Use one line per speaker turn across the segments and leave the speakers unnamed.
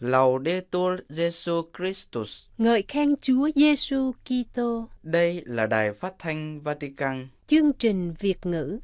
Laudetur Jesu Christus. Ngợi khen Chúa Giêsu Kitô. Đây là đài phát thanh Vatican. Chương trình Việt ngữ.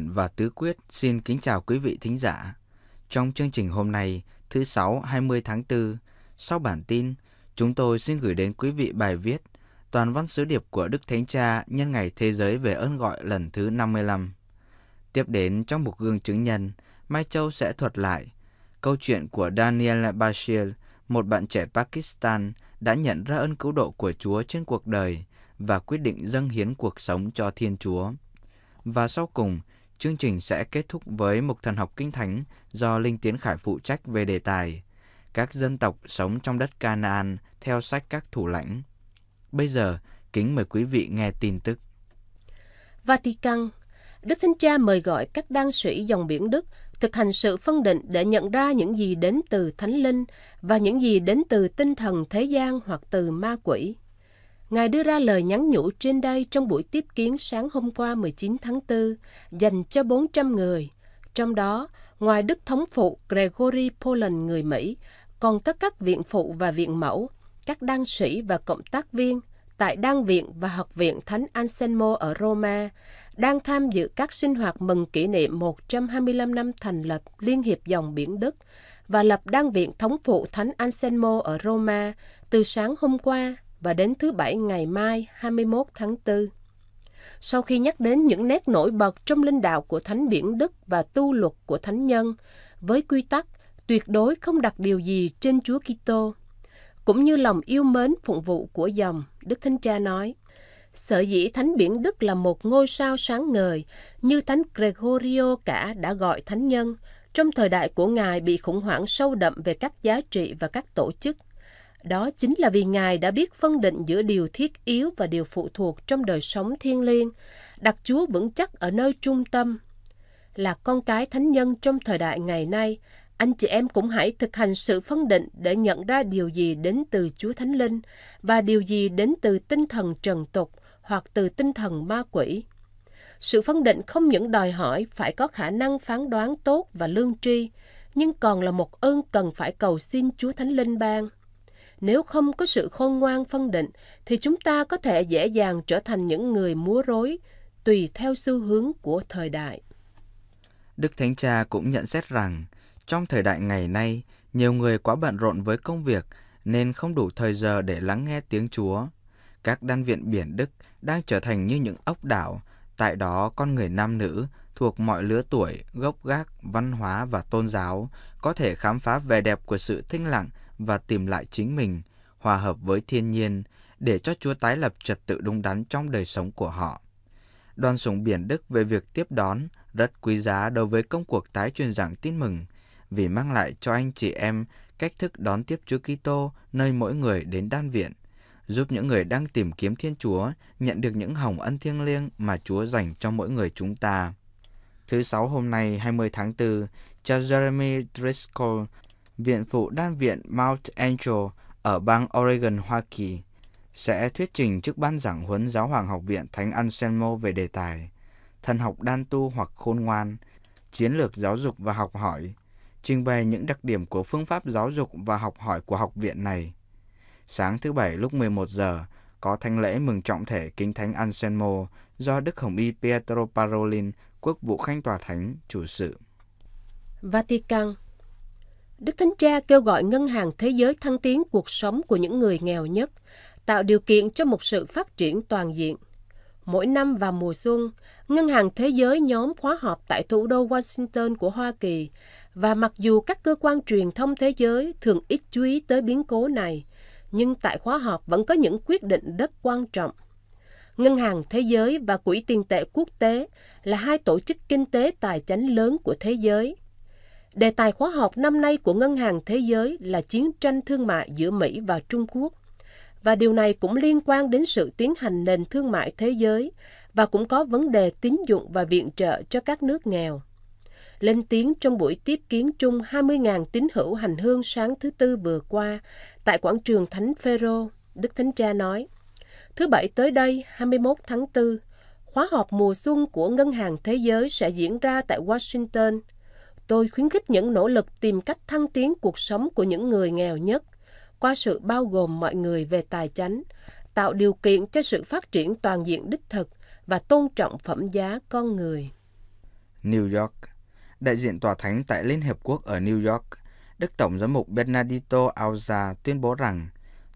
Điển và Tứ Quyết xin kính chào quý vị thính giả. Trong chương trình hôm nay, thứ Sáu 20 tháng 4, sau bản tin, chúng tôi xin gửi đến quý vị bài viết Toàn văn sứ điệp của Đức Thánh Cha nhân ngày thế giới về ơn gọi lần thứ 55. Tiếp đến trong một gương chứng nhân, Mai Châu sẽ thuật lại câu chuyện của Daniel Bashir, một bạn trẻ Pakistan đã nhận ra ơn cứu độ của Chúa trên cuộc đời và quyết định dâng hiến cuộc sống cho Thiên Chúa. Và sau cùng, Chương trình sẽ kết thúc với mục thần học kinh thánh do Linh Tiến Khải phụ trách về đề tài Các dân tộc sống trong đất Canaan theo sách các thủ lãnh. Bây giờ, kính mời quý vị nghe tin tức.
Vatican Đức Thánh Cha mời gọi các đan sĩ dòng biển Đức thực hành sự phân định để nhận ra những gì đến từ Thánh Linh và những gì đến từ tinh thần thế gian hoặc từ ma quỷ. Ngài đưa ra lời nhắn nhủ trên đây trong buổi tiếp kiến sáng hôm qua 19 tháng 4 dành cho 400 người. Trong đó, ngoài Đức Thống phụ Gregory Poland người Mỹ, còn các các viện phụ và viện mẫu, các đăng sĩ và cộng tác viên tại đăng viện và Học viện Thánh Anselmo ở Roma đang tham dự các sinh hoạt mừng kỷ niệm 125 năm thành lập Liên hiệp dòng biển Đức và lập đăng viện Thống phụ Thánh Anselmo ở Roma từ sáng hôm qua và đến thứ Bảy ngày mai 21 tháng 4. Sau khi nhắc đến những nét nổi bật trong linh đạo của Thánh Điển Đức và tu luật của Thánh Nhân, với quy tắc tuyệt đối không đặt điều gì trên Chúa Kitô, cũng như lòng yêu mến phụng vụ của dòng, Đức Thánh Cha nói, Sở dĩ Thánh Biển Đức là một ngôi sao sáng ngời, như Thánh Gregorio cả đã gọi Thánh Nhân, trong thời đại của Ngài bị khủng hoảng sâu đậm về các giá trị và các tổ chức, đó chính là vì Ngài đã biết phân định giữa điều thiết yếu và điều phụ thuộc trong đời sống thiên liêng, đặt Chúa vững chắc ở nơi trung tâm. Là con cái thánh nhân trong thời đại ngày nay, anh chị em cũng hãy thực hành sự phân định để nhận ra điều gì đến từ Chúa Thánh Linh và điều gì đến từ tinh thần trần tục hoặc từ tinh thần ma quỷ. Sự phân định không những đòi hỏi phải có khả năng phán đoán tốt và lương tri, nhưng còn là một ơn cần phải cầu xin Chúa Thánh Linh ban nếu không có sự khôn ngoan phân định thì chúng ta có thể dễ dàng trở thành những người múa rối tùy theo xu hướng của thời đại.
Đức Thánh Cha cũng nhận xét rằng, trong thời đại ngày nay, nhiều người quá bận rộn với công việc nên không đủ thời giờ để lắng nghe tiếng Chúa. Các đan viện biển Đức đang trở thành như những ốc đảo, tại đó con người nam nữ thuộc mọi lứa tuổi, gốc gác, văn hóa và tôn giáo có thể khám phá vẻ đẹp của sự thinh lặng và tìm lại chính mình, hòa hợp với thiên nhiên để cho Chúa tái lập trật tự đúng đắn trong đời sống của họ. Đoàn sủng biển Đức về việc tiếp đón rất quý giá đối với công cuộc tái truyền giảng tin mừng vì mang lại cho anh chị em cách thức đón tiếp Chúa Kitô nơi mỗi người đến đan viện, giúp những người đang tìm kiếm Thiên Chúa nhận được những hồng ân thiêng liêng mà Chúa dành cho mỗi người chúng ta. Thứ sáu hôm nay 20 tháng 4, cha Jeremy Driscoll Viện phụ đan viện Mount Angel ở bang Oregon, Hoa Kỳ, sẽ thuyết trình trước ban giảng huấn Giáo hoàng Học viện Thánh Anselmo về đề tài Thần học đan tu hoặc khôn ngoan, chiến lược giáo dục và học hỏi, trình bày những đặc điểm của phương pháp giáo dục và học hỏi của học viện này. Sáng thứ Bảy lúc 11 giờ, có thánh lễ mừng trọng thể Kinh Thánh Anselmo do Đức Hồng Y Pietro Parolin, quốc vụ khanh tòa thánh, chủ sự.
Vatican Đức Thánh Cha kêu gọi Ngân hàng Thế giới thăng tiến cuộc sống của những người nghèo nhất, tạo điều kiện cho một sự phát triển toàn diện. Mỗi năm vào mùa xuân, Ngân hàng Thế giới nhóm khóa họp tại thủ đô Washington của Hoa Kỳ và mặc dù các cơ quan truyền thông thế giới thường ít chú ý tới biến cố này, nhưng tại khóa họp vẫn có những quyết định rất quan trọng. Ngân hàng Thế giới và Quỹ tiền tệ quốc tế là hai tổ chức kinh tế tài chính lớn của thế giới – Đề tài khóa học năm nay của Ngân hàng Thế giới là chiến tranh thương mại giữa Mỹ và Trung Quốc. Và điều này cũng liên quan đến sự tiến hành nền thương mại thế giới và cũng có vấn đề tín dụng và viện trợ cho các nước nghèo. Lên tiếng trong buổi tiếp kiến chung 20.000 tín hữu hành hương sáng thứ Tư vừa qua tại quảng trường Thánh Phaero, Đức Thánh Cha nói, Thứ Bảy tới đây, 21 tháng 4, khóa họp mùa xuân của Ngân hàng Thế giới sẽ diễn ra tại Washington – tôi khuyến khích những nỗ lực tìm cách thăng tiến cuộc sống của những người nghèo nhất qua sự bao gồm mọi người về tài chánh, tạo điều kiện cho sự phát triển toàn diện đích thực và tôn trọng phẩm giá con người.
New York Đại diện tòa thánh tại Liên Hiệp Quốc ở New York, Đức Tổng giám mục Bernardito Alza tuyên bố rằng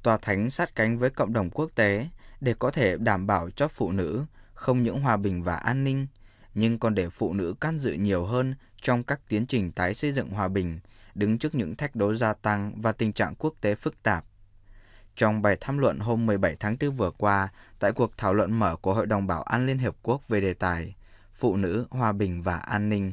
tòa thánh sát cánh với cộng đồng quốc tế để có thể đảm bảo cho phụ nữ không những hòa bình và an ninh, nhưng còn để phụ nữ can dự nhiều hơn trong các tiến trình tái xây dựng hòa bình đứng trước những thách đố gia tăng và tình trạng quốc tế phức tạp. Trong bài tham luận hôm 17 tháng 4 vừa qua, tại cuộc thảo luận mở của Hội đồng Bảo an Liên Hiệp Quốc về đề tài Phụ nữ, Hòa bình và An ninh,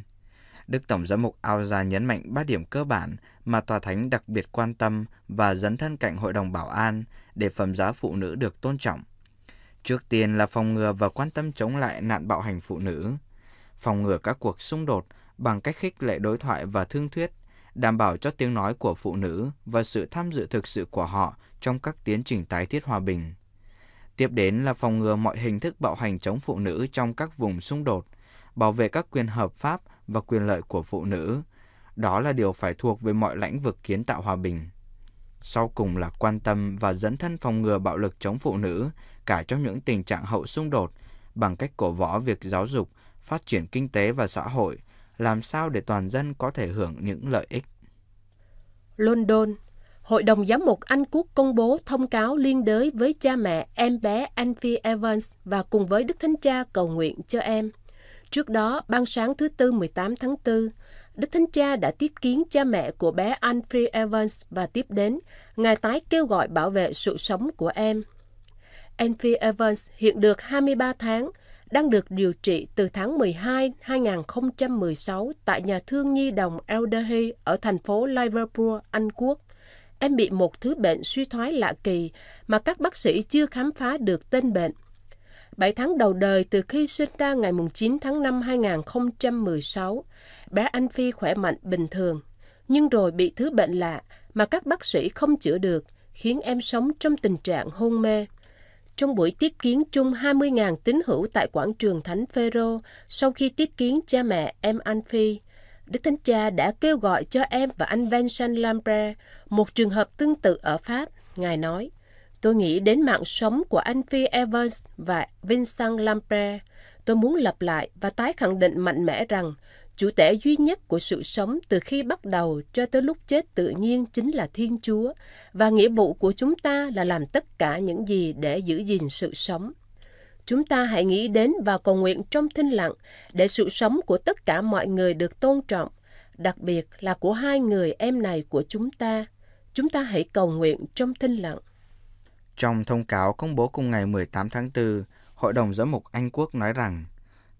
Đức Tổng giám mục Aoza nhấn mạnh ba điểm cơ bản mà Tòa Thánh đặc biệt quan tâm và dấn thân cạnh Hội đồng Bảo an để phẩm giá phụ nữ được tôn trọng. Trước tiên là phòng ngừa và quan tâm chống lại nạn bạo hành phụ nữ, phòng ngừa các cuộc xung đột bằng cách khích lệ đối thoại và thương thuyết, đảm bảo cho tiếng nói của phụ nữ và sự tham dự thực sự của họ trong các tiến trình tái thiết hòa bình. Tiếp đến là phòng ngừa mọi hình thức bạo hành chống phụ nữ trong các vùng xung đột, bảo vệ các quyền hợp pháp và quyền lợi của phụ nữ. Đó là điều phải thuộc về mọi lĩnh vực kiến tạo hòa bình. Sau cùng là quan tâm và dẫn thân phòng ngừa bạo lực chống phụ nữ cả trong những tình trạng hậu xung đột bằng cách cổ võ việc giáo dục, phát triển kinh tế và xã hội – làm sao để toàn dân có thể hưởng những lợi ích.
London, Hội đồng Giám mục Anh Quốc công bố thông cáo liên đới với cha mẹ em bé Anphi Evans và cùng với Đức Thánh Cha cầu nguyện cho em. Trước đó, ban sáng thứ Tư 18 tháng 4, Đức Thánh Cha đã tiếp kiến cha mẹ của bé Anphi Evans và tiếp đến, Ngài tái kêu gọi bảo vệ sự sống của em. Anphi Evans hiện được 23 tháng, đang được điều trị từ tháng 12 2016 tại nhà thương nhi đồng Elderhy ở thành phố Liverpool, Anh Quốc. Em bị một thứ bệnh suy thoái lạ kỳ mà các bác sĩ chưa khám phá được tên bệnh. 7 tháng đầu đời từ khi sinh ra ngày 9 tháng 5 2016, bé Anh Phi khỏe mạnh bình thường, nhưng rồi bị thứ bệnh lạ mà các bác sĩ không chữa được, khiến em sống trong tình trạng hôn mê trong buổi tiếp kiến chung 20.000 tín hữu tại quảng trường Thánh Phêrô sau khi tiếp kiến cha mẹ em Anphi. Đức Thánh Cha đã kêu gọi cho em và anh Vincent Lambert một trường hợp tương tự ở Pháp. Ngài nói, tôi nghĩ đến mạng sống của anh Phi Evans và Vincent Lambert. Tôi muốn lặp lại và tái khẳng định mạnh mẽ rằng chủ thể duy nhất của sự sống từ khi bắt đầu cho tới lúc chết tự nhiên chính là Thiên Chúa và nghĩa vụ của chúng ta là làm tất cả những gì để giữ gìn sự sống. Chúng ta hãy nghĩ đến và cầu nguyện trong thinh lặng để sự sống của tất cả mọi người được tôn trọng, đặc biệt là của hai người em này của chúng ta. Chúng ta hãy cầu nguyện trong thinh lặng.
Trong thông cáo công bố cùng ngày 18 tháng 4, Hội đồng Giám mục Anh Quốc nói rằng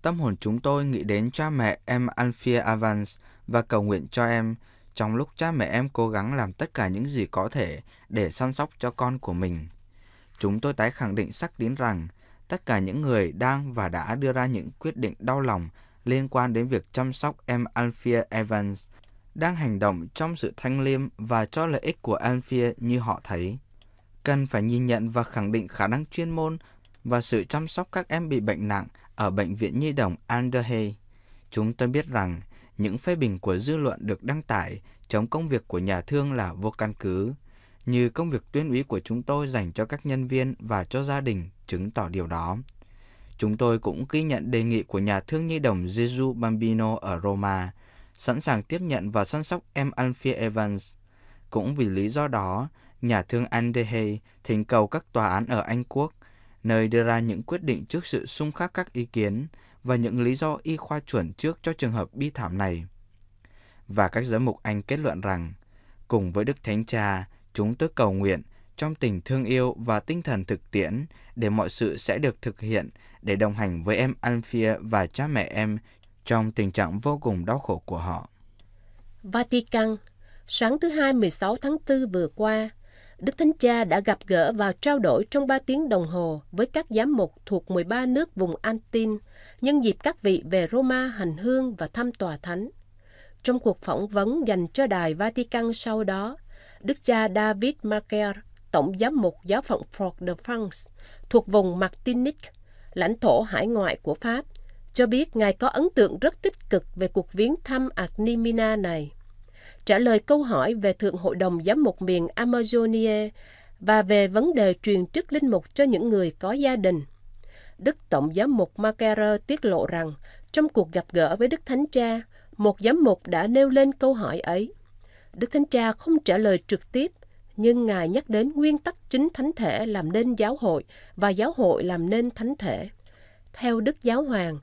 Tâm hồn chúng tôi nghĩ đến cha mẹ em Alfia Avans và cầu nguyện cho em trong lúc cha mẹ em cố gắng làm tất cả những gì có thể để săn sóc cho con của mình. Chúng tôi tái khẳng định sắc tín rằng tất cả những người đang và đã đưa ra những quyết định đau lòng liên quan đến việc chăm sóc em Alfia Evans đang hành động trong sự thanh liêm và cho lợi ích của Alfia như họ thấy. Cần phải nhìn nhận và khẳng định khả năng chuyên môn và sự chăm sóc các em bị bệnh nặng ở Bệnh viện Nhi đồng Anderhey. Chúng tôi biết rằng những phê bình của dư luận được đăng tải chống công việc của nhà thương là vô căn cứ, như công việc tuyên úy của chúng tôi dành cho các nhân viên và cho gia đình chứng tỏ điều đó. Chúng tôi cũng ghi nhận đề nghị của nhà thương nhi đồng Jesu Bambino ở Roma, sẵn sàng tiếp nhận và săn sóc em Alfie Evans. Cũng vì lý do đó, nhà thương Andehay thỉnh cầu các tòa án ở Anh Quốc nơi đưa ra những quyết định trước sự xung khắc các ý kiến và những lý do y khoa chuẩn trước cho trường hợp bi thảm này. Và các giám mục Anh kết luận rằng, cùng với Đức Thánh Cha, chúng tôi cầu nguyện trong tình thương yêu và tinh thần thực tiễn để mọi sự sẽ được thực hiện để đồng hành với em Alfia và cha mẹ em trong tình trạng vô cùng đau khổ của họ.
Vatican, sáng thứ Hai 16 tháng 4 vừa qua, Đức Thánh Cha đã gặp gỡ và trao đổi trong 3 tiếng đồng hồ với các giám mục thuộc 13 nước vùng Antin nhân dịp các vị về Roma hành hương và thăm tòa thánh. Trong cuộc phỏng vấn dành cho Đài Vatican sau đó, Đức cha David Marker, Tổng giám mục giáo phận Fort de France, thuộc vùng Martinique, lãnh thổ hải ngoại của Pháp, cho biết Ngài có ấn tượng rất tích cực về cuộc viếng thăm Arnimina này trả lời câu hỏi về Thượng Hội đồng Giám mục miền Amazonia và về vấn đề truyền chức linh mục cho những người có gia đình. Đức Tổng giám mục Macaire tiết lộ rằng, trong cuộc gặp gỡ với Đức Thánh Cha, một giám mục đã nêu lên câu hỏi ấy. Đức Thánh Cha không trả lời trực tiếp, nhưng Ngài nhắc đến nguyên tắc chính thánh thể làm nên giáo hội và giáo hội làm nên thánh thể. Theo Đức Giáo Hoàng,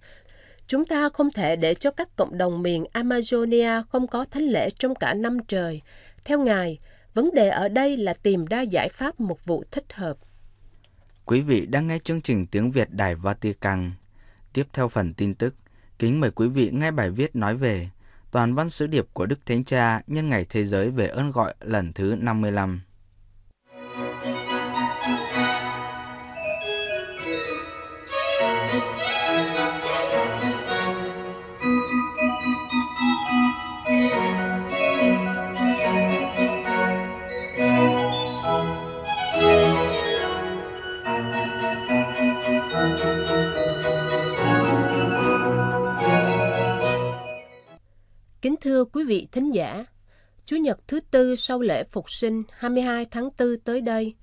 Chúng ta không thể để cho các cộng đồng miền Amazonia không có thánh lễ trong cả năm trời. Theo Ngài, vấn đề ở đây là tìm ra giải pháp một vụ thích hợp.
Quý vị đang nghe chương trình tiếng Việt Đài Vatican. Tiếp theo phần tin tức, kính mời quý vị nghe bài viết nói về toàn văn sứ điệp của Đức Thánh Cha nhân ngày thế giới về ơn gọi lần thứ 55.
Kính thưa quý vị thính giả, Chúa Nhật thứ tư sau lễ phục sinh 22 tháng 4 tới đây,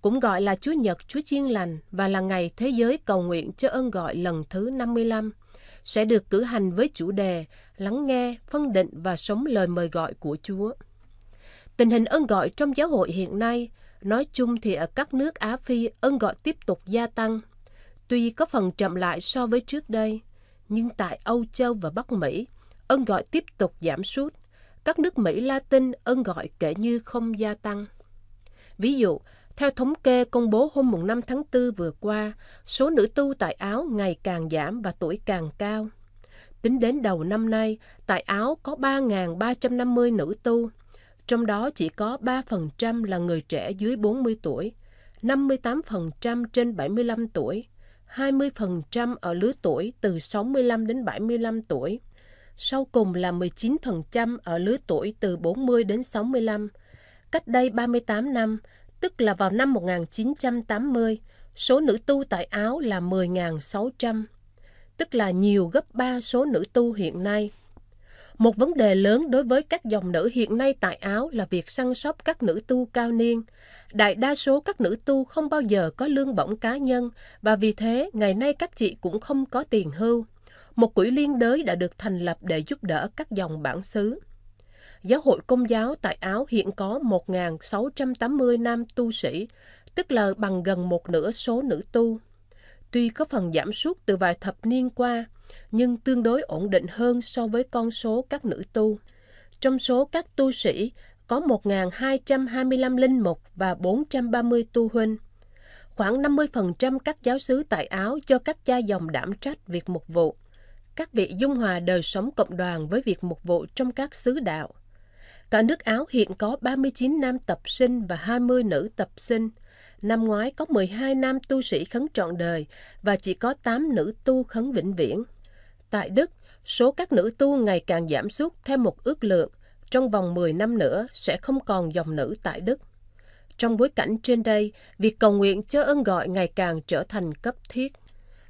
cũng gọi là Chúa Nhật Chúa Chiên Lành và là ngày thế giới cầu nguyện cho ơn gọi lần thứ 55, sẽ được cử hành với chủ đề lắng nghe, phân định và sống lời mời gọi của Chúa. Tình hình ơn gọi trong giáo hội hiện nay, nói chung thì ở các nước Á Phi ơn gọi tiếp tục gia tăng. Tuy có phần chậm lại so với trước đây, nhưng tại Âu Châu và Bắc Mỹ, ân gọi tiếp tục giảm sút. Các nước Mỹ Latin ân gọi kể như không gia tăng. Ví dụ, theo thống kê công bố hôm mùng 5 tháng 4 vừa qua, số nữ tu tại Áo ngày càng giảm và tuổi càng cao. Tính đến đầu năm nay, tại Áo có 3.350 nữ tu, trong đó chỉ có 3% là người trẻ dưới 40 tuổi, 58% trên 75 tuổi, 20% ở lứa tuổi từ 65 đến 75 tuổi, sau cùng là 19% ở lứa tuổi từ 40 đến 65. Cách đây 38 năm, tức là vào năm 1980, số nữ tu tại Áo là 10.600, tức là nhiều gấp 3 số nữ tu hiện nay. Một vấn đề lớn đối với các dòng nữ hiện nay tại Áo là việc săn sóc các nữ tu cao niên. Đại đa số các nữ tu không bao giờ có lương bổng cá nhân và vì thế ngày nay các chị cũng không có tiền hưu một quỹ liên đới đã được thành lập để giúp đỡ các dòng bản xứ. Giáo hội Công giáo tại Áo hiện có 1.680 nam tu sĩ, tức là bằng gần một nửa số nữ tu. Tuy có phần giảm sút từ vài thập niên qua, nhưng tương đối ổn định hơn so với con số các nữ tu. Trong số các tu sĩ, có 1.225 linh mục và 430 tu huynh. Khoảng 50% các giáo sứ tại Áo cho các cha dòng đảm trách việc mục vụ, các vị dung hòa đời sống cộng đoàn với việc mục vụ trong các xứ đạo. Cả nước Áo hiện có 39 nam tập sinh và 20 nữ tập sinh. Năm ngoái có 12 nam tu sĩ khấn trọn đời và chỉ có 8 nữ tu khấn vĩnh viễn. Tại Đức, số các nữ tu ngày càng giảm sút theo một ước lượng. Trong vòng 10 năm nữa sẽ không còn dòng nữ tại Đức. Trong bối cảnh trên đây, việc cầu nguyện cho ơn gọi ngày càng trở thành cấp thiết.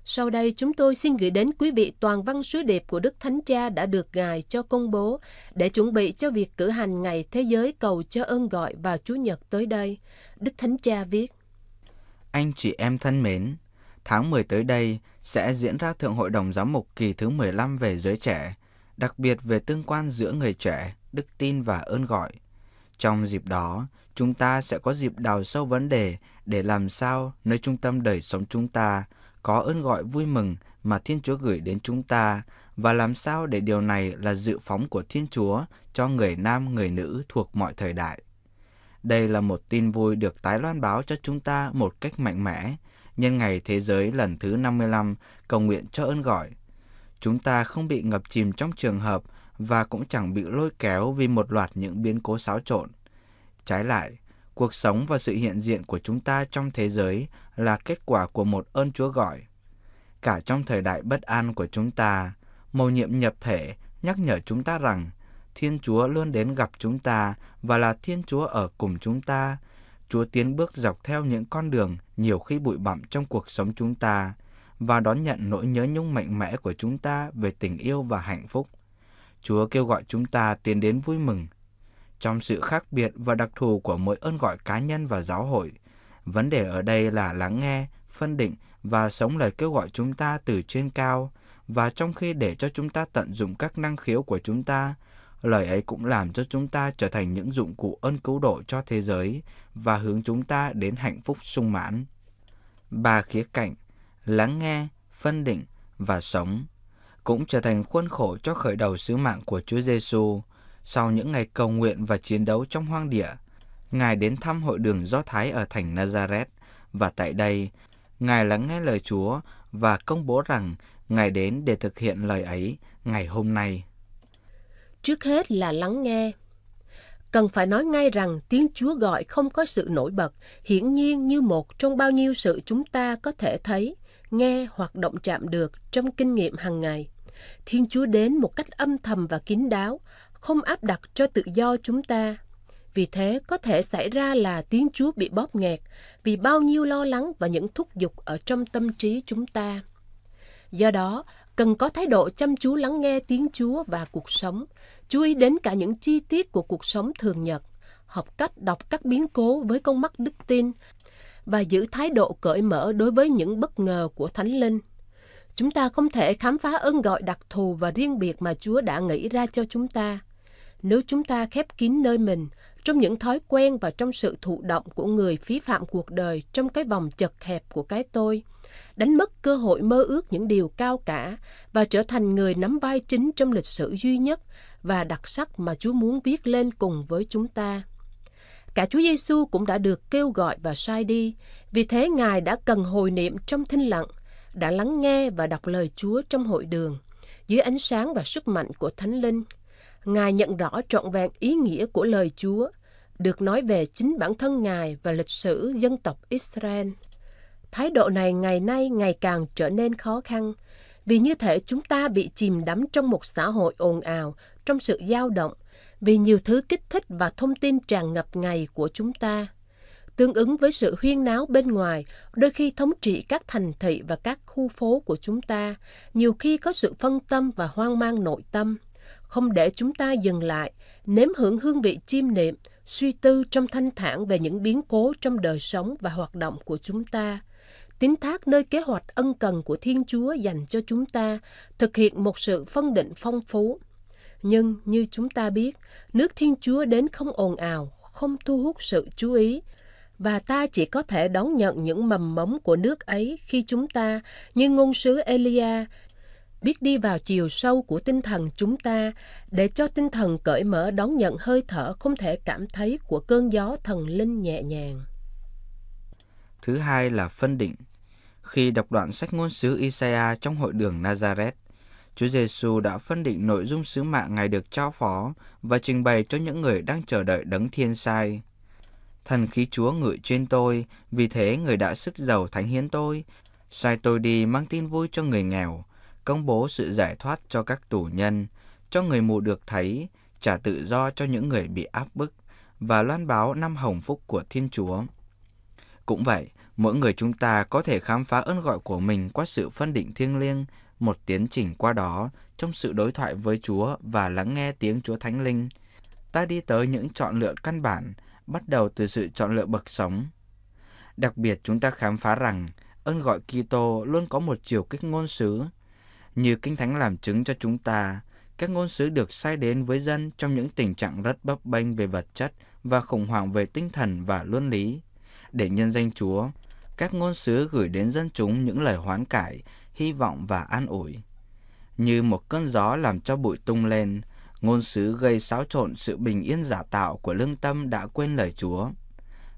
Sau đây chúng tôi xin gửi đến quý vị toàn văn sứ điệp của Đức Thánh Cha đã được Ngài cho công bố để chuẩn bị cho việc cử hành Ngày Thế giới cầu cho ơn gọi vào Chúa Nhật tới đây. Đức Thánh Cha viết
Anh chị em thân mến, tháng 10 tới đây sẽ diễn ra Thượng Hội đồng Giám mục kỳ thứ 15 về giới trẻ, đặc biệt về tương quan giữa người trẻ, đức tin và ơn gọi. Trong dịp đó, chúng ta sẽ có dịp đào sâu vấn đề để làm sao nơi trung tâm đời sống chúng ta có ơn gọi vui mừng mà Thiên Chúa gửi đến chúng ta và làm sao để điều này là dự phóng của Thiên Chúa cho người nam người nữ thuộc mọi thời đại. Đây là một tin vui được tái loan báo cho chúng ta một cách mạnh mẽ nhân ngày thế giới lần thứ 55 cầu nguyện cho ơn gọi. Chúng ta không bị ngập chìm trong trường hợp và cũng chẳng bị lôi kéo vì một loạt những biến cố xáo trộn. Trái lại, cuộc sống và sự hiện diện của chúng ta trong thế giới là kết quả của một ơn Chúa gọi. Cả trong thời đại bất an của chúng ta, mầu nhiệm nhập thể nhắc nhở chúng ta rằng Thiên Chúa luôn đến gặp chúng ta và là Thiên Chúa ở cùng chúng ta. Chúa tiến bước dọc theo những con đường nhiều khi bụi bặm trong cuộc sống chúng ta và đón nhận nỗi nhớ nhung mạnh mẽ của chúng ta về tình yêu và hạnh phúc. Chúa kêu gọi chúng ta tiến đến vui mừng. Trong sự khác biệt và đặc thù của mỗi ơn gọi cá nhân và giáo hội, Vấn đề ở đây là lắng nghe, phân định và sống lời kêu gọi chúng ta từ trên cao, và trong khi để cho chúng ta tận dụng các năng khiếu của chúng ta, lời ấy cũng làm cho chúng ta trở thành những dụng cụ ơn cứu độ cho thế giới và hướng chúng ta đến hạnh phúc sung mãn. Ba khía cạnh, lắng nghe, phân định và sống cũng trở thành khuôn khổ cho khởi đầu sứ mạng của Chúa Giêsu. Sau những ngày cầu nguyện và chiến đấu trong hoang địa, Ngài đến thăm hội đường Do Thái ở thành Nazareth và tại đây, Ngài lắng nghe lời Chúa và công bố rằng Ngài đến để thực hiện lời ấy ngày hôm nay.
Trước hết là lắng nghe. Cần phải nói ngay rằng tiếng Chúa gọi không có sự nổi bật, hiển nhiên như một trong bao nhiêu sự chúng ta có thể thấy, nghe hoặc động chạm được trong kinh nghiệm hàng ngày. Thiên Chúa đến một cách âm thầm và kín đáo, không áp đặt cho tự do chúng ta vì thế, có thể xảy ra là tiếng Chúa bị bóp nghẹt vì bao nhiêu lo lắng và những thúc giục ở trong tâm trí chúng ta. Do đó, cần có thái độ chăm chú lắng nghe tiếng Chúa và cuộc sống, chú ý đến cả những chi tiết của cuộc sống thường nhật, học cách đọc các biến cố với con mắt đức tin và giữ thái độ cởi mở đối với những bất ngờ của Thánh Linh. Chúng ta không thể khám phá ơn gọi đặc thù và riêng biệt mà Chúa đã nghĩ ra cho chúng ta. Nếu chúng ta khép kín nơi mình, trong những thói quen và trong sự thụ động của người phí phạm cuộc đời trong cái vòng chật hẹp của cái tôi, đánh mất cơ hội mơ ước những điều cao cả và trở thành người nắm vai chính trong lịch sử duy nhất và đặc sắc mà Chúa muốn viết lên cùng với chúng ta. Cả Chúa Giêsu cũng đã được kêu gọi và sai đi, vì thế Ngài đã cần hồi niệm trong thinh lặng, đã lắng nghe và đọc lời Chúa trong hội đường, dưới ánh sáng và sức mạnh của Thánh Linh – Ngài nhận rõ trọn vẹn ý nghĩa của lời Chúa, được nói về chính bản thân Ngài và lịch sử dân tộc Israel. Thái độ này ngày nay ngày càng trở nên khó khăn, vì như thể chúng ta bị chìm đắm trong một xã hội ồn ào, trong sự dao động, vì nhiều thứ kích thích và thông tin tràn ngập ngày của chúng ta. Tương ứng với sự huyên náo bên ngoài, đôi khi thống trị các thành thị và các khu phố của chúng ta, nhiều khi có sự phân tâm và hoang mang nội tâm không để chúng ta dừng lại, nếm hưởng hương vị chiêm niệm, suy tư trong thanh thản về những biến cố trong đời sống và hoạt động của chúng ta. Tín thác nơi kế hoạch ân cần của Thiên Chúa dành cho chúng ta, thực hiện một sự phân định phong phú. Nhưng như chúng ta biết, nước Thiên Chúa đến không ồn ào, không thu hút sự chú ý, và ta chỉ có thể đón nhận những mầm mống của nước ấy khi chúng ta, như ngôn sứ Elia, biết đi vào chiều sâu của tinh thần chúng ta để cho tinh thần cởi mở đón nhận hơi thở không thể cảm thấy của cơn gió thần linh nhẹ nhàng.
Thứ hai là phân định. Khi đọc đoạn sách ngôn sứ Isaiah trong hội đường Nazareth, Chúa Giêsu đã phân định nội dung sứ mạng Ngài được trao phó và trình bày cho những người đang chờ đợi đấng thiên sai. Thần khí Chúa ngự trên tôi, vì thế người đã sức giàu thánh hiến tôi, sai tôi đi mang tin vui cho người nghèo, công bố sự giải thoát cho các tù nhân, cho người mù được thấy, trả tự do cho những người bị áp bức và loan báo năm hồng phúc của Thiên Chúa. Cũng vậy, mỗi người chúng ta có thể khám phá ơn gọi của mình qua sự phân định thiêng liêng, một tiến trình qua đó trong sự đối thoại với Chúa và lắng nghe tiếng Chúa Thánh Linh. Ta đi tới những chọn lựa căn bản, bắt đầu từ sự chọn lựa bậc sống. Đặc biệt chúng ta khám phá rằng ơn gọi Kitô luôn có một chiều kích ngôn sứ như Kinh Thánh làm chứng cho chúng ta, các ngôn sứ được sai đến với dân trong những tình trạng rất bấp bênh về vật chất và khủng hoảng về tinh thần và luân lý. Để nhân danh Chúa, các ngôn sứ gửi đến dân chúng những lời hoán cải, hy vọng và an ủi. Như một cơn gió làm cho bụi tung lên, ngôn sứ gây xáo trộn sự bình yên giả tạo của lương tâm đã quên lời Chúa.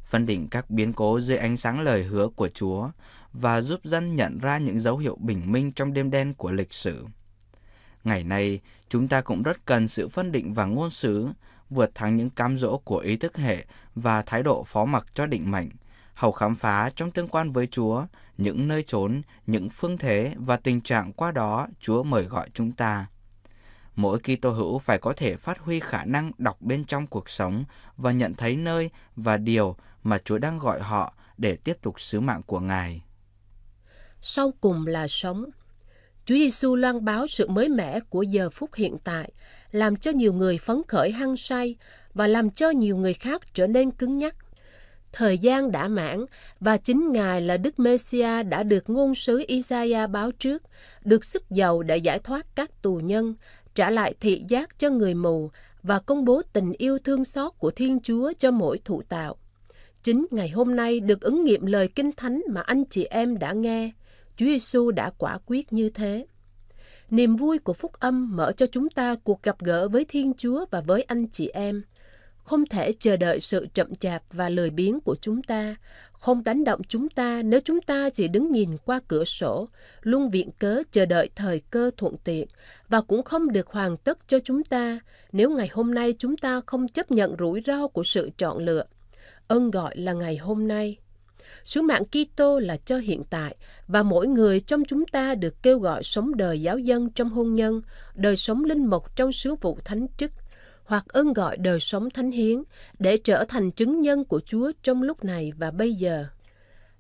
Phân định các biến cố dưới ánh sáng lời hứa của Chúa và giúp dân nhận ra những dấu hiệu bình minh trong đêm đen của lịch sử. Ngày nay, chúng ta cũng rất cần sự phân định và ngôn sứ, vượt thắng những cám dỗ của ý thức hệ và thái độ phó mặc cho định mệnh, hầu khám phá trong tương quan với Chúa những nơi trốn, những phương thế và tình trạng qua đó Chúa mời gọi chúng ta. Mỗi Kitô hữu phải có thể phát huy khả năng đọc bên trong cuộc sống và nhận thấy nơi và điều mà Chúa đang gọi họ để tiếp tục sứ mạng của Ngài
sau cùng là sống. Chúa Giêsu loan báo sự mới mẻ của giờ phút hiện tại, làm cho nhiều người phấn khởi hăng say và làm cho nhiều người khác trở nên cứng nhắc. Thời gian đã mãn và chính Ngài là Đức Messia đã được ngôn sứ Isaiah báo trước, được sức giàu để giải thoát các tù nhân, trả lại thị giác cho người mù và công bố tình yêu thương xót của Thiên Chúa cho mỗi thụ tạo. Chính ngày hôm nay được ứng nghiệm lời Kinh Thánh mà anh chị em đã nghe – Chúa Giêsu đã quả quyết như thế. Niềm vui của phúc âm mở cho chúng ta cuộc gặp gỡ với Thiên Chúa và với anh chị em. Không thể chờ đợi sự chậm chạp và lười biếng của chúng ta, không đánh động chúng ta nếu chúng ta chỉ đứng nhìn qua cửa sổ, luôn viện cớ chờ đợi thời cơ thuận tiện và cũng không được hoàn tất cho chúng ta nếu ngày hôm nay chúng ta không chấp nhận rủi ro của sự chọn lựa. Ân gọi là ngày hôm nay. Sứ mạng Kitô là cho hiện tại và mỗi người trong chúng ta được kêu gọi sống đời giáo dân trong hôn nhân, đời sống linh mục trong sứ vụ thánh chức hoặc ơn gọi đời sống thánh hiến để trở thành chứng nhân của Chúa trong lúc này và bây giờ.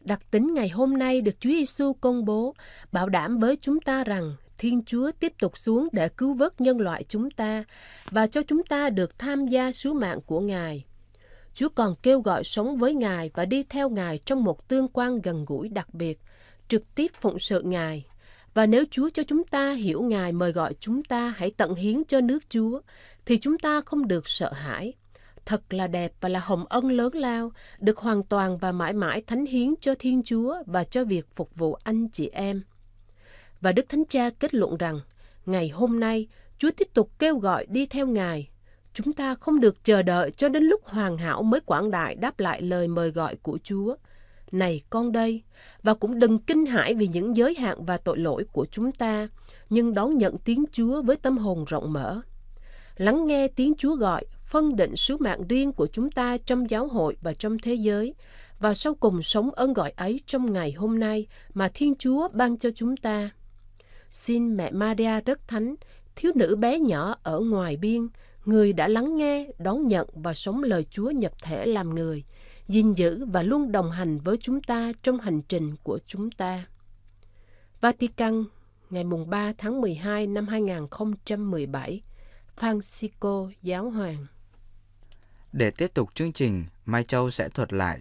Đặc tính ngày hôm nay được Chúa Giêsu công bố bảo đảm với chúng ta rằng Thiên Chúa tiếp tục xuống để cứu vớt nhân loại chúng ta và cho chúng ta được tham gia sứ mạng của Ngài. Chúa còn kêu gọi sống với Ngài và đi theo Ngài trong một tương quan gần gũi đặc biệt, trực tiếp phụng sự Ngài. Và nếu Chúa cho chúng ta hiểu Ngài mời gọi chúng ta hãy tận hiến cho nước Chúa, thì chúng ta không được sợ hãi. Thật là đẹp và là hồng ân lớn lao, được hoàn toàn và mãi mãi thánh hiến cho Thiên Chúa và cho việc phục vụ anh chị em. Và Đức Thánh Cha kết luận rằng, ngày hôm nay, Chúa tiếp tục kêu gọi đi theo Ngài Chúng ta không được chờ đợi cho đến lúc hoàn hảo mới quảng đại đáp lại lời mời gọi của Chúa. Này con đây, và cũng đừng kinh hãi vì những giới hạn và tội lỗi của chúng ta, nhưng đón nhận tiếng Chúa với tâm hồn rộng mở. Lắng nghe tiếng Chúa gọi, phân định sứ mạng riêng của chúng ta trong giáo hội và trong thế giới, và sau cùng sống ơn gọi ấy trong ngày hôm nay mà Thiên Chúa ban cho chúng ta. Xin mẹ Maria rất thánh, thiếu nữ bé nhỏ ở ngoài biên, người đã lắng nghe, đón nhận và sống lời Chúa nhập thể làm người, gìn giữ và luôn đồng hành với chúng ta trong hành trình của chúng ta. Vatican, ngày 3 tháng 12 năm 2017, Francisco Giáo Hoàng
Để tiếp tục chương trình, Mai Châu sẽ thuật lại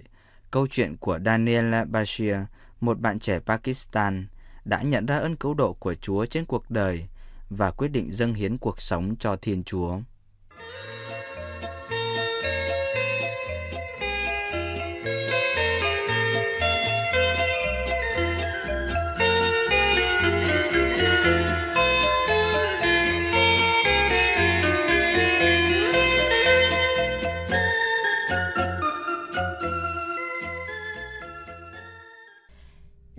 câu chuyện của Daniel Bashir, một bạn trẻ Pakistan, đã nhận ra ơn cứu độ của Chúa trên cuộc đời và quyết định dâng hiến cuộc sống cho Thiên Chúa.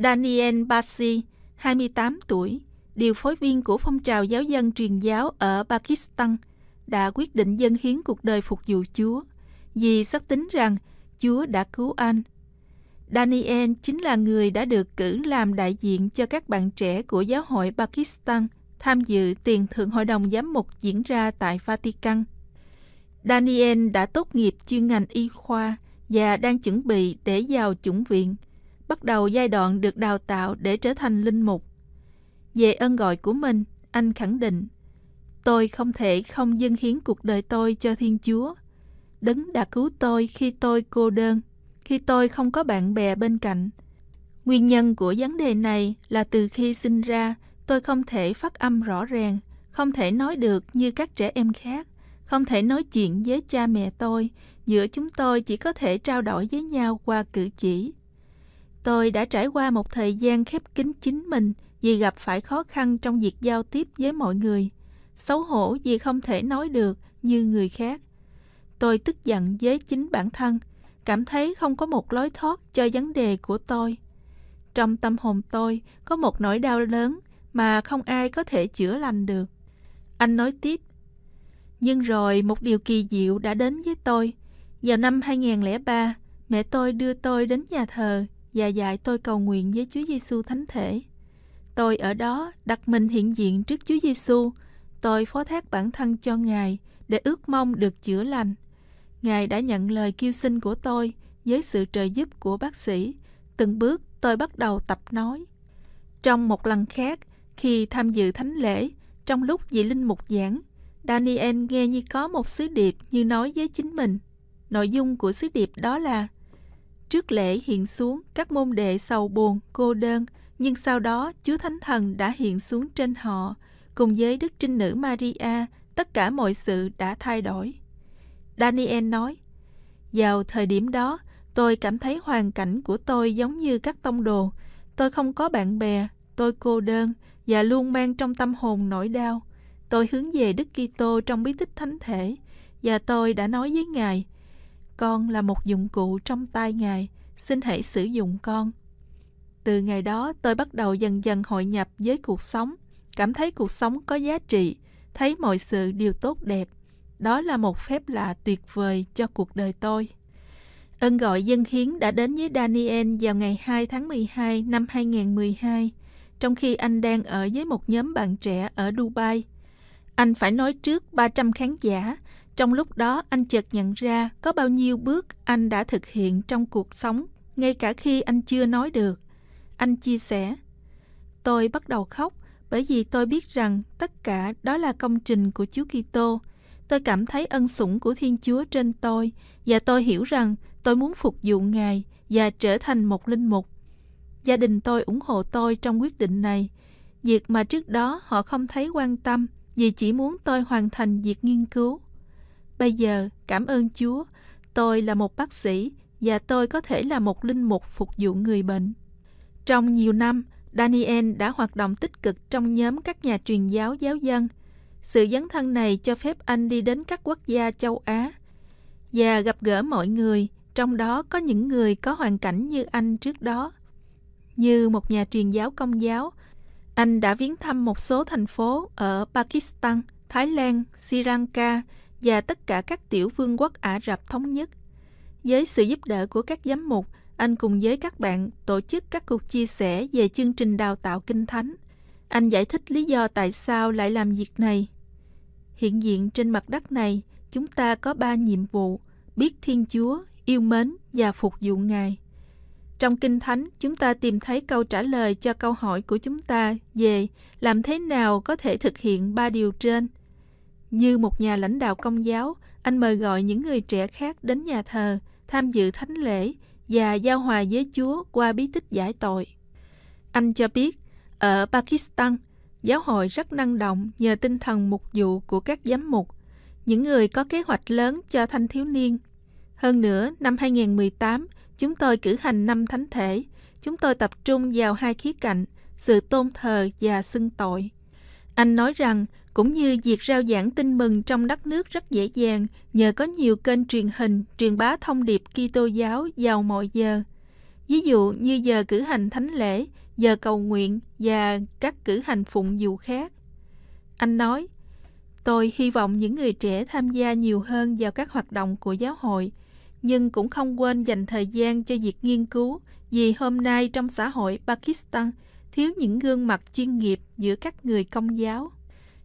Daniel Basi, 28 tuổi, điều phối viên của phong trào giáo dân truyền giáo ở Pakistan, đã quyết định dâng hiến cuộc đời phục vụ Chúa vì xác tính rằng Chúa đã cứu anh. Daniel chính là người đã được cử làm đại diện cho các bạn trẻ của giáo hội Pakistan tham dự tiền thượng hội đồng giám mục diễn ra tại Vatican. Daniel đã tốt nghiệp chuyên ngành y khoa và đang chuẩn bị để vào chủng viện – bắt đầu giai đoạn được đào tạo để trở thành linh mục. Về ơn gọi của mình, anh khẳng định, tôi không thể không dâng hiến cuộc đời tôi cho Thiên Chúa. Đấng đã cứu tôi khi tôi cô đơn, khi tôi không có bạn bè bên cạnh. Nguyên nhân của vấn đề này là từ khi sinh ra, tôi không thể phát âm rõ ràng, không thể nói được như các trẻ em khác, không thể nói chuyện với cha mẹ tôi, giữa chúng tôi chỉ có thể trao đổi với nhau qua cử chỉ. Tôi đã trải qua một thời gian khép kín chính mình vì gặp phải khó khăn trong việc giao tiếp với mọi người, xấu hổ vì không thể nói được như người khác. Tôi tức giận với chính bản thân, cảm thấy không có một lối thoát cho vấn đề của tôi. Trong tâm hồn tôi có một nỗi đau lớn mà không ai có thể chữa lành được. Anh nói tiếp, nhưng rồi một điều kỳ diệu đã đến với tôi. Vào năm 2003, mẹ tôi đưa tôi đến nhà thờ và dạy tôi cầu nguyện với Chúa Giêsu thánh thể. Tôi ở đó đặt mình hiện diện trước Chúa Giêsu, tôi phó thác bản thân cho Ngài để ước mong được chữa lành. Ngài đã nhận lời kêu xin của tôi với sự trợ giúp của bác sĩ. Từng bước tôi bắt đầu tập nói. Trong một lần khác, khi tham dự thánh lễ, trong lúc dị linh mục giảng, Daniel nghe như có một sứ điệp như nói với chính mình. Nội dung của sứ điệp đó là Trước lễ hiện xuống, các môn đệ sầu buồn, cô đơn, nhưng sau đó Chúa Thánh Thần đã hiện xuống trên họ, cùng với Đức Trinh Nữ Maria, tất cả mọi sự đã thay đổi. Daniel nói, vào thời điểm đó, tôi cảm thấy hoàn cảnh của tôi giống như các tông đồ. Tôi không có bạn bè, tôi cô đơn và luôn mang trong tâm hồn nỗi đau. Tôi hướng về Đức Kitô trong bí tích thánh thể và tôi đã nói với Ngài, con là một dụng cụ trong tay ngài xin hãy sử dụng con từ ngày đó tôi bắt đầu dần dần hội nhập với cuộc sống cảm thấy cuộc sống có giá trị thấy mọi sự đều tốt đẹp đó là một phép lạ tuyệt vời cho cuộc đời tôi. Ân gọi dân hiến đã đến với Daniel vào ngày 2 tháng 12 năm 2012, trong khi anh đang ở với một nhóm bạn trẻ ở Dubai. Anh phải nói trước 300 khán giả trong lúc đó, anh chợt nhận ra có bao nhiêu bước anh đã thực hiện trong cuộc sống, ngay cả khi anh chưa nói được. Anh chia sẻ, tôi bắt đầu khóc bởi vì tôi biết rằng tất cả đó là công trình của Chúa Kitô. Tôi cảm thấy ân sủng của Thiên Chúa trên tôi và tôi hiểu rằng tôi muốn phục vụ Ngài và trở thành một linh mục. Gia đình tôi ủng hộ tôi trong quyết định này, việc mà trước đó họ không thấy quan tâm vì chỉ muốn tôi hoàn thành việc nghiên cứu Bây giờ, cảm ơn Chúa, tôi là một bác sĩ và tôi có thể là một linh mục phục vụ người bệnh. Trong nhiều năm, Daniel đã hoạt động tích cực trong nhóm các nhà truyền giáo giáo dân. Sự dấn thân này cho phép anh đi đến các quốc gia châu Á và gặp gỡ mọi người, trong đó có những người có hoàn cảnh như anh trước đó. Như một nhà truyền giáo công giáo, anh đã viếng thăm một số thành phố ở Pakistan, Thái Lan, Sri Lanka, và tất cả các tiểu vương quốc Ả Rập Thống Nhất. Với sự giúp đỡ của các giám mục, anh cùng với các bạn tổ chức các cuộc chia sẻ về chương trình đào tạo kinh thánh. Anh giải thích lý do tại sao lại làm việc này. Hiện diện trên mặt đất này, chúng ta có ba nhiệm vụ, biết Thiên Chúa, yêu mến và phục vụ Ngài. Trong Kinh Thánh, chúng ta tìm thấy câu trả lời cho câu hỏi của chúng ta về làm thế nào có thể thực hiện ba điều trên – như một nhà lãnh đạo công giáo, anh mời gọi những người trẻ khác đến nhà thờ, tham dự thánh lễ và giao hòa với Chúa qua bí tích giải tội. Anh cho biết, ở Pakistan, giáo hội rất năng động nhờ tinh thần mục vụ của các giám mục, những người có kế hoạch lớn cho thanh thiếu niên. Hơn nữa, năm 2018, chúng tôi cử hành năm thánh thể. Chúng tôi tập trung vào hai khía cạnh, sự tôn thờ và xưng tội. Anh nói rằng cũng như việc rao giảng tin mừng trong đất nước rất dễ dàng nhờ có nhiều kênh truyền hình truyền bá thông điệp Kitô giáo vào mọi giờ. Ví dụ như giờ cử hành thánh lễ, giờ cầu nguyện và các cử hành phụng vụ khác. Anh nói, tôi hy vọng những người trẻ tham gia nhiều hơn vào các hoạt động của giáo hội, nhưng cũng không quên dành thời gian cho việc nghiên cứu vì hôm nay trong xã hội Pakistan thiếu những gương mặt chuyên nghiệp giữa các người công giáo.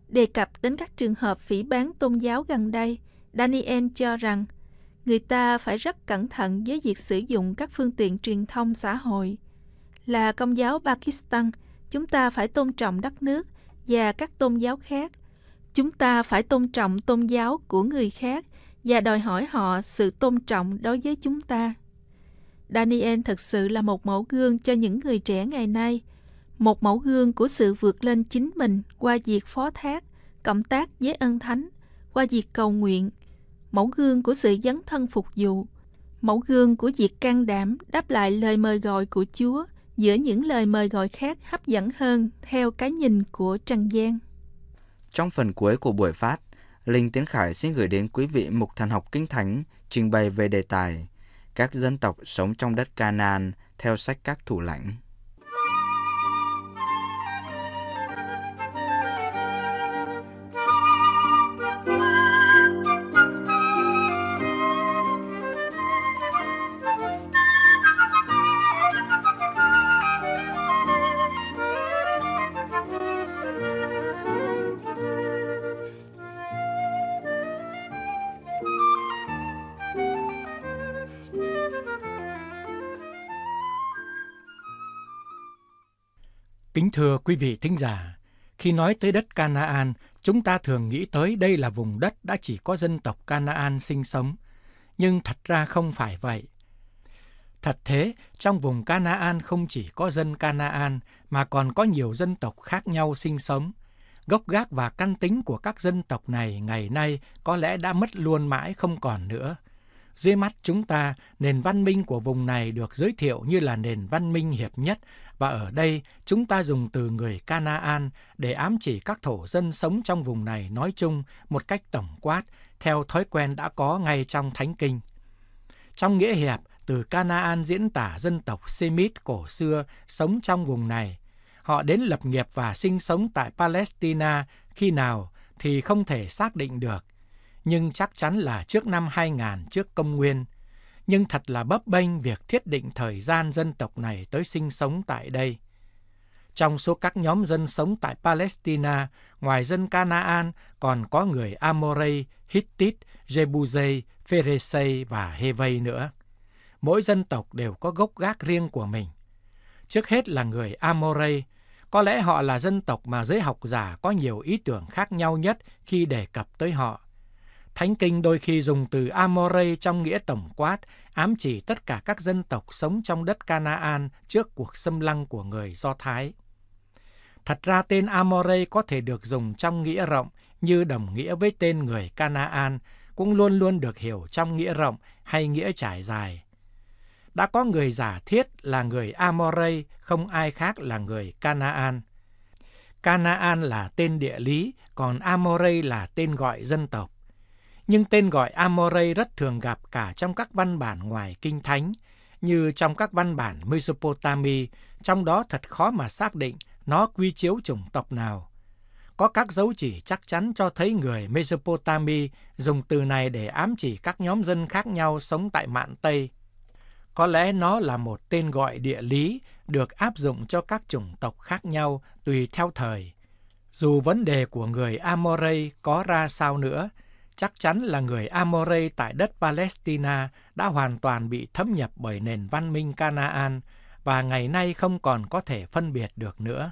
Đề cập đến các trường hợp phỉ bán tôn giáo gần đây, Daniel cho rằng người ta phải rất cẩn thận với việc sử dụng các phương tiện truyền thông xã hội. Là công giáo Pakistan, chúng ta phải tôn trọng đất nước và các tôn giáo khác. Chúng ta phải tôn trọng tôn giáo của người khác và đòi hỏi họ sự tôn trọng đối với chúng ta. Daniel thực sự là một mẫu gương cho những người trẻ ngày nay – một mẫu gương của sự vượt lên chính mình qua việc phó thác, cộng tác với ân thánh, qua việc cầu nguyện, mẫu gương của sự dấn thân phục vụ, mẫu gương của việc can đảm đáp lại lời mời gọi của Chúa giữa những lời mời gọi khác hấp dẫn hơn theo cái nhìn của Trần gian.
Trong phần cuối của buổi phát, Linh Tiến Khải xin gửi đến quý vị một thần học Kinh Thánh trình bày về đề tài Các dân tộc sống trong đất Canaan theo sách các thủ lãnh.
Kính thưa quý vị thính giả, khi nói tới đất Canaan, chúng ta thường nghĩ tới đây là vùng đất đã chỉ có dân tộc Canaan sinh sống, nhưng thật ra không phải vậy. Thật thế, trong vùng Canaan không chỉ có dân Canaan mà còn có nhiều dân tộc khác nhau sinh sống. Gốc gác và căn tính của các dân tộc này ngày nay có lẽ đã mất luôn mãi không còn nữa – dưới mắt chúng ta, nền văn minh của vùng này được giới thiệu như là nền văn minh hiệp nhất và ở đây chúng ta dùng từ người Canaan để ám chỉ các thổ dân sống trong vùng này nói chung một cách tổng quát theo thói quen đã có ngay trong Thánh Kinh. Trong nghĩa hiệp, từ Canaan diễn tả dân tộc Semit cổ xưa sống trong vùng này. Họ đến lập nghiệp và sinh sống tại Palestine khi nào thì không thể xác định được, nhưng chắc chắn là trước năm 2000 trước công nguyên. Nhưng thật là bấp bênh việc thiết định thời gian dân tộc này tới sinh sống tại đây. Trong số các nhóm dân sống tại Palestine, ngoài dân Canaan còn có người Amorei, Hittit, Jebusei, Pheresei và Hevei nữa. Mỗi dân tộc đều có gốc gác riêng của mình. Trước hết là người Amorei, có lẽ họ là dân tộc mà giới học giả có nhiều ý tưởng khác nhau nhất khi đề cập tới họ. Thánh Kinh đôi khi dùng từ Amore trong nghĩa tổng quát, ám chỉ tất cả các dân tộc sống trong đất Canaan trước cuộc xâm lăng của người Do Thái. Thật ra tên Amore có thể được dùng trong nghĩa rộng như đồng nghĩa với tên người Canaan, cũng luôn luôn được hiểu trong nghĩa rộng hay nghĩa trải dài. Đã có người giả thiết là người Amore, không ai khác là người Canaan. Canaan là tên địa lý, còn Amore là tên gọi dân tộc nhưng tên gọi Amorei rất thường gặp cả trong các văn bản ngoài Kinh Thánh, như trong các văn bản Mesopotami, trong đó thật khó mà xác định nó quy chiếu chủng tộc nào. Có các dấu chỉ chắc chắn cho thấy người Mesopotami dùng từ này để ám chỉ các nhóm dân khác nhau sống tại mạn Tây. Có lẽ nó là một tên gọi địa lý được áp dụng cho các chủng tộc khác nhau tùy theo thời. Dù vấn đề của người Amorei có ra sao nữa, chắc chắn là người Amore tại đất Palestine đã hoàn toàn bị thâm nhập bởi nền văn minh Canaan và ngày nay không còn có thể phân biệt được nữa.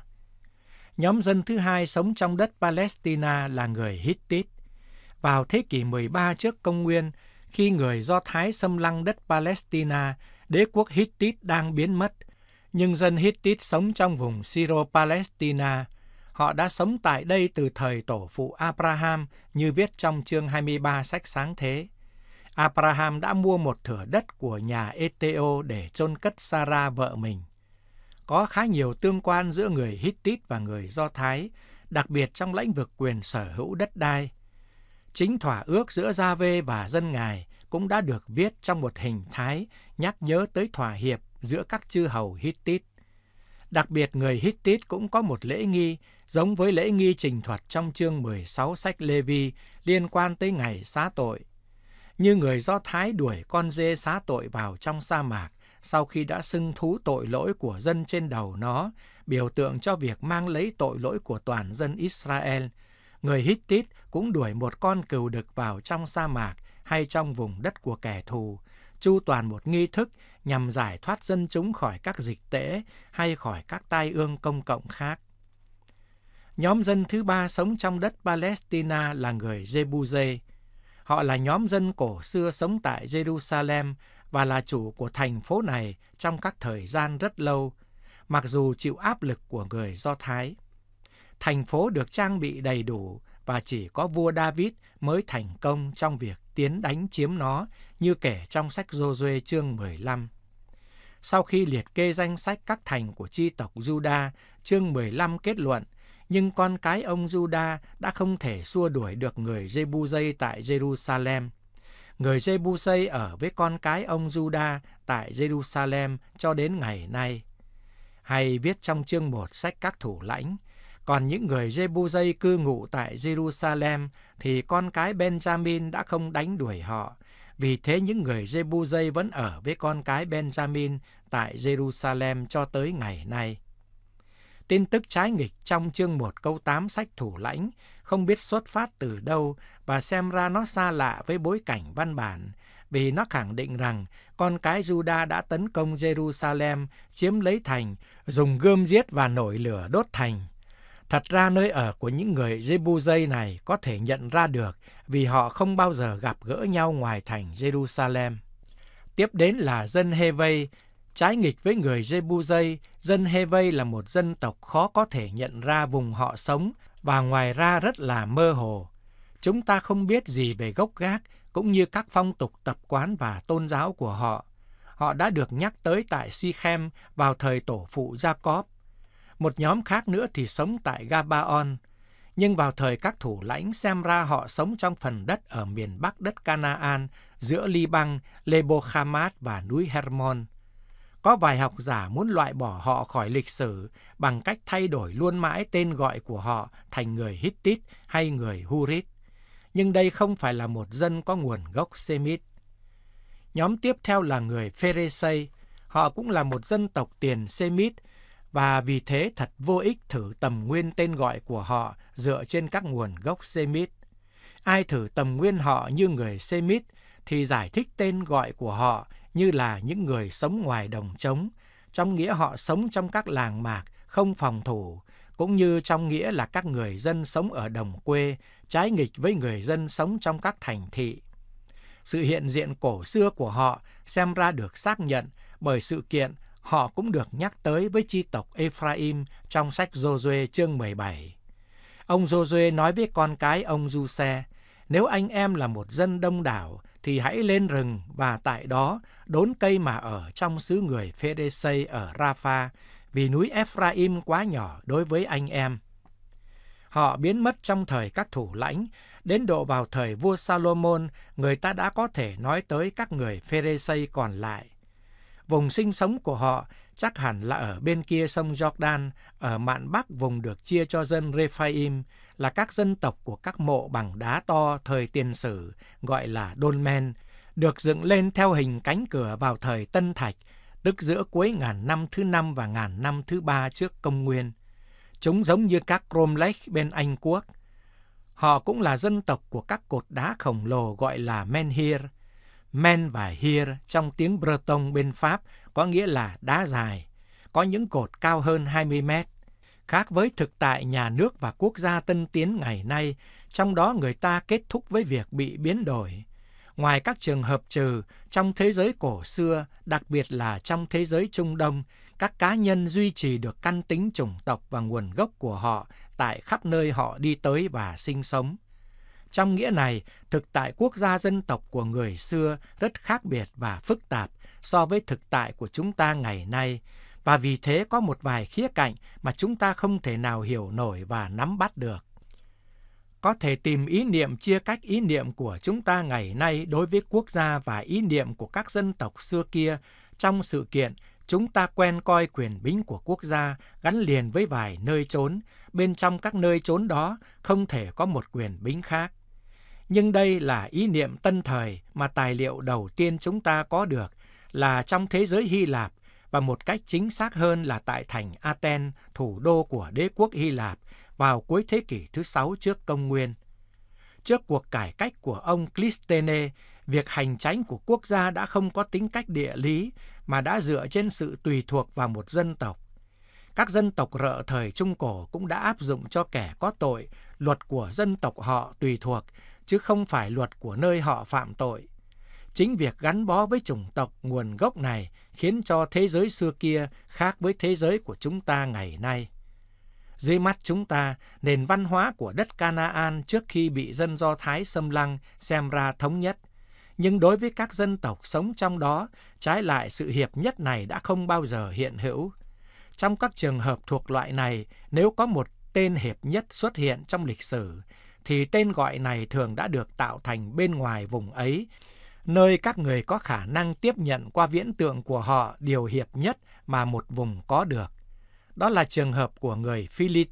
Nhóm dân thứ hai sống trong đất Palestine là người Hittite. Vào thế kỷ 13 trước công nguyên, khi người Do Thái xâm lăng đất Palestine, đế quốc Hittite đang biến mất, nhưng dân Hittite sống trong vùng Syro-Palestina Họ đã sống tại đây từ thời tổ phụ Abraham như viết trong chương 23 sách Sáng Thế. Abraham đã mua một thửa đất của nhà Eteo để chôn cất Sarah vợ mình. Có khá nhiều tương quan giữa người Hittite và người Do Thái, đặc biệt trong lĩnh vực quyền sở hữu đất đai. Chính thỏa ước giữa Gia Vê và dân ngài cũng đã được viết trong một hình thái nhắc nhớ tới thỏa hiệp giữa các chư hầu Hittite. Đặc biệt người Hittite cũng có một lễ nghi giống với lễ nghi trình thuật trong chương 16 sách Lê Vi liên quan tới ngày xá tội. Như người Do Thái đuổi con dê xá tội vào trong sa mạc sau khi đã xưng thú tội lỗi của dân trên đầu nó, biểu tượng cho việc mang lấy tội lỗi của toàn dân Israel. Người Hittite cũng đuổi một con cừu đực vào trong sa mạc hay trong vùng đất của kẻ thù, chu toàn một nghi thức nhằm giải thoát dân chúng khỏi các dịch tễ hay khỏi các tai ương công cộng khác. Nhóm dân thứ ba sống trong đất Palestine là người Jebuse. Họ là nhóm dân cổ xưa sống tại Jerusalem và là chủ của thành phố này trong các thời gian rất lâu, mặc dù chịu áp lực của người Do Thái. Thành phố được trang bị đầy đủ và chỉ có vua David mới thành công trong việc tiến đánh chiếm nó như kể trong sách Josué chương 15. Sau khi liệt kê danh sách các thành của chi tộc Juda, chương 15 kết luận, nhưng con cái ông Juda đã không thể xua đuổi được người Jebusay tại Jerusalem. Người Jebusay ở với con cái ông Juda tại Jerusalem cho đến ngày nay. Hay viết trong chương 1 sách các thủ lãnh, còn những người Jebusay cư ngụ tại Jerusalem thì con cái Benjamin đã không đánh đuổi họ. Vì thế những người Jebusay vẫn ở với con cái Benjamin tại Jerusalem cho tới ngày nay. Tin tức trái nghịch trong chương 1 câu 8 sách thủ lãnh không biết xuất phát từ đâu và xem ra nó xa lạ với bối cảnh văn bản vì nó khẳng định rằng con cái Juda đã tấn công Jerusalem, chiếm lấy thành, dùng gươm giết và nổi lửa đốt thành. Thật ra nơi ở của những người Jebusay này có thể nhận ra được vì họ không bao giờ gặp gỡ nhau ngoài thành Jerusalem. Tiếp đến là dân Hevei, trái nghịch với người Jebusay, dân Hevei là một dân tộc khó có thể nhận ra vùng họ sống và ngoài ra rất là mơ hồ. Chúng ta không biết gì về gốc gác cũng như các phong tục tập quán và tôn giáo của họ. Họ đã được nhắc tới tại Sichem vào thời tổ phụ Jacob một nhóm khác nữa thì sống tại Gabaon, nhưng vào thời các thủ lãnh xem ra họ sống trong phần đất ở miền bắc đất Canaan giữa Liban, Lebochamat và núi Hermon. Có vài học giả muốn loại bỏ họ khỏi lịch sử bằng cách thay đổi luôn mãi tên gọi của họ thành người Hittit hay người Hurit. Nhưng đây không phải là một dân có nguồn gốc Semit. Nhóm tiếp theo là người Pheresei. Họ cũng là một dân tộc tiền Semit và vì thế thật vô ích thử tầm nguyên tên gọi của họ dựa trên các nguồn gốc Semit. Ai thử tầm nguyên họ như người Semit thì giải thích tên gọi của họ như là những người sống ngoài đồng trống, trong nghĩa họ sống trong các làng mạc, không phòng thủ, cũng như trong nghĩa là các người dân sống ở đồng quê, trái nghịch với người dân sống trong các thành thị. Sự hiện diện cổ xưa của họ xem ra được xác nhận bởi sự kiện họ cũng được nhắc tới với chi tộc Ephraim trong sách Josué chương 17. Ông Josué nói với con cái ông Giuse, nếu anh em là một dân đông đảo thì hãy lên rừng và tại đó đốn cây mà ở trong xứ người phê đê xây ở Rafa, vì núi Ephraim quá nhỏ đối với anh em. Họ biến mất trong thời các thủ lãnh, đến độ vào thời vua Salomon, người ta đã có thể nói tới các người phê đê xây còn lại Vùng sinh sống của họ chắc hẳn là ở bên kia sông Jordan, ở mạn bắc vùng được chia cho dân Rephaim, là các dân tộc của các mộ bằng đá to thời tiền sử, gọi là dolmen, được dựng lên theo hình cánh cửa vào thời Tân Thạch, tức giữa cuối ngàn năm thứ năm và ngàn năm thứ ba trước công nguyên. Chúng giống như các Cromlech bên Anh Quốc. Họ cũng là dân tộc của các cột đá khổng lồ gọi là Menhir – Men và hier trong tiếng Breton bên Pháp có nghĩa là đá dài, có những cột cao hơn 20 mét. Khác với thực tại nhà nước và quốc gia tân tiến ngày nay, trong đó người ta kết thúc với việc bị biến đổi. Ngoài các trường hợp trừ, trong thế giới cổ xưa, đặc biệt là trong thế giới Trung Đông, các cá nhân duy trì được căn tính chủng tộc và nguồn gốc của họ tại khắp nơi họ đi tới và sinh sống. Trong nghĩa này, thực tại quốc gia dân tộc của người xưa rất khác biệt và phức tạp so với thực tại của chúng ta ngày nay, và vì thế có một vài khía cạnh mà chúng ta không thể nào hiểu nổi và nắm bắt được. Có thể tìm ý niệm chia cách ý niệm của chúng ta ngày nay đối với quốc gia và ý niệm của các dân tộc xưa kia trong sự kiện chúng ta quen coi quyền bính của quốc gia gắn liền với vài nơi trốn, bên trong các nơi trốn đó không thể có một quyền bính khác. Nhưng đây là ý niệm tân thời mà tài liệu đầu tiên chúng ta có được là trong thế giới Hy Lạp và một cách chính xác hơn là tại thành Athens, thủ đô của đế quốc Hy Lạp vào cuối thế kỷ thứ sáu trước công nguyên. Trước cuộc cải cách của ông Clisthene, việc hành tránh của quốc gia đã không có tính cách địa lý mà đã dựa trên sự tùy thuộc vào một dân tộc. Các dân tộc rợ thời Trung Cổ cũng đã áp dụng cho kẻ có tội luật của dân tộc họ tùy thuộc chứ không phải luật của nơi họ phạm tội. Chính việc gắn bó với chủng tộc nguồn gốc này khiến cho thế giới xưa kia khác với thế giới của chúng ta ngày nay. Dưới mắt chúng ta, nền văn hóa của đất Canaan trước khi bị dân Do Thái xâm lăng xem ra thống nhất. Nhưng đối với các dân tộc sống trong đó, trái lại sự hiệp nhất này đã không bao giờ hiện hữu. Trong các trường hợp thuộc loại này, nếu có một tên hiệp nhất xuất hiện trong lịch sử thì tên gọi này thường đã được tạo thành bên ngoài vùng ấy, nơi các người có khả năng tiếp nhận qua viễn tượng của họ điều hiệp nhất mà một vùng có được. Đó là trường hợp của người Phi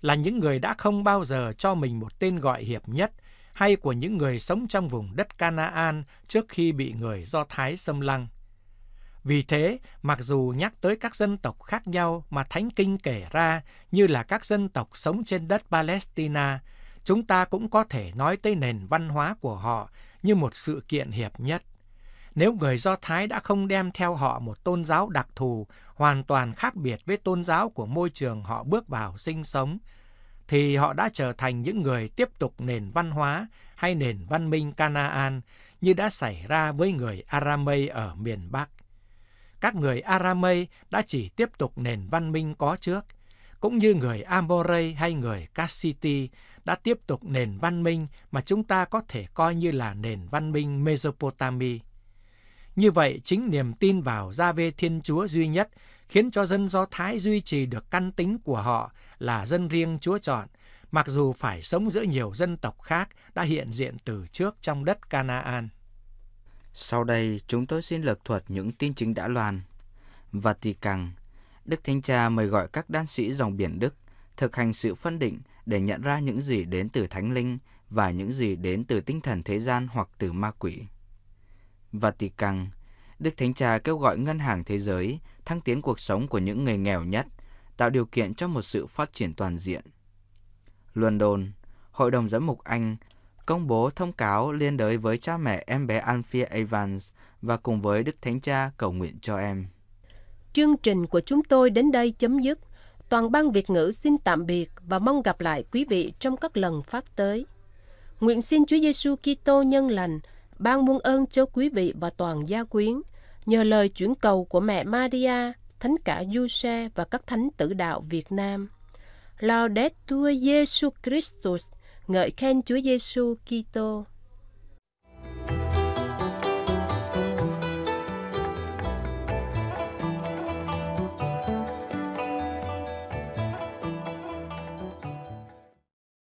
là những người đã không bao giờ cho mình một tên gọi hiệp nhất, hay của những người sống trong vùng đất Canaan trước khi bị người Do Thái xâm lăng. Vì thế, mặc dù nhắc tới các dân tộc khác nhau mà Thánh Kinh kể ra như là các dân tộc sống trên đất Palestine, chúng ta cũng có thể nói tới nền văn hóa của họ như một sự kiện hiệp nhất. Nếu người Do Thái đã không đem theo họ một tôn giáo đặc thù hoàn toàn khác biệt với tôn giáo của môi trường họ bước vào sinh sống, thì họ đã trở thành những người tiếp tục nền văn hóa hay nền văn minh Canaan như đã xảy ra với người Aramây ở miền Bắc. Các người Aramây đã chỉ tiếp tục nền văn minh có trước, cũng như người Amorê hay người Cassiti đã tiếp tục nền văn minh mà chúng ta có thể coi như là nền văn minh Mesopotamia. Như vậy, chính niềm tin vào Gia Vê Thiên Chúa duy nhất khiến cho dân Do Thái duy trì được căn tính của họ là dân riêng Chúa chọn, mặc dù
phải sống giữa nhiều dân tộc khác đã hiện diện từ trước trong đất Canaan. Sau đây, chúng tôi xin lược thuật những tin chính đã loan. Vatican, Đức Thánh Cha mời gọi các đan sĩ dòng biển Đức thực hành sự phân định để nhận ra những gì đến từ thánh linh và những gì đến từ tinh thần thế gian hoặc từ ma quỷ. Vatican, Đức Thánh Cha kêu gọi Ngân hàng Thế giới thăng tiến cuộc sống của những người nghèo nhất, tạo điều kiện cho một sự phát triển toàn diện. London, Hội đồng Giám mục Anh công bố thông cáo liên đới với cha mẹ em bé Alfia Evans và cùng với Đức Thánh Cha cầu nguyện cho em.
Chương trình của chúng tôi đến đây chấm dứt toàn ban Việt ngữ xin tạm biệt và mong gặp lại quý vị trong các lần phát tới. Nguyện xin Chúa Giêsu Kitô nhân lành ban muôn ơn cho quý vị và toàn gia quyến nhờ lời chuyển cầu của mẹ Maria, thánh cả Giuse và các thánh tử đạo Việt Nam. Laudetur Jesu Christus, ngợi khen Chúa Giêsu Kitô.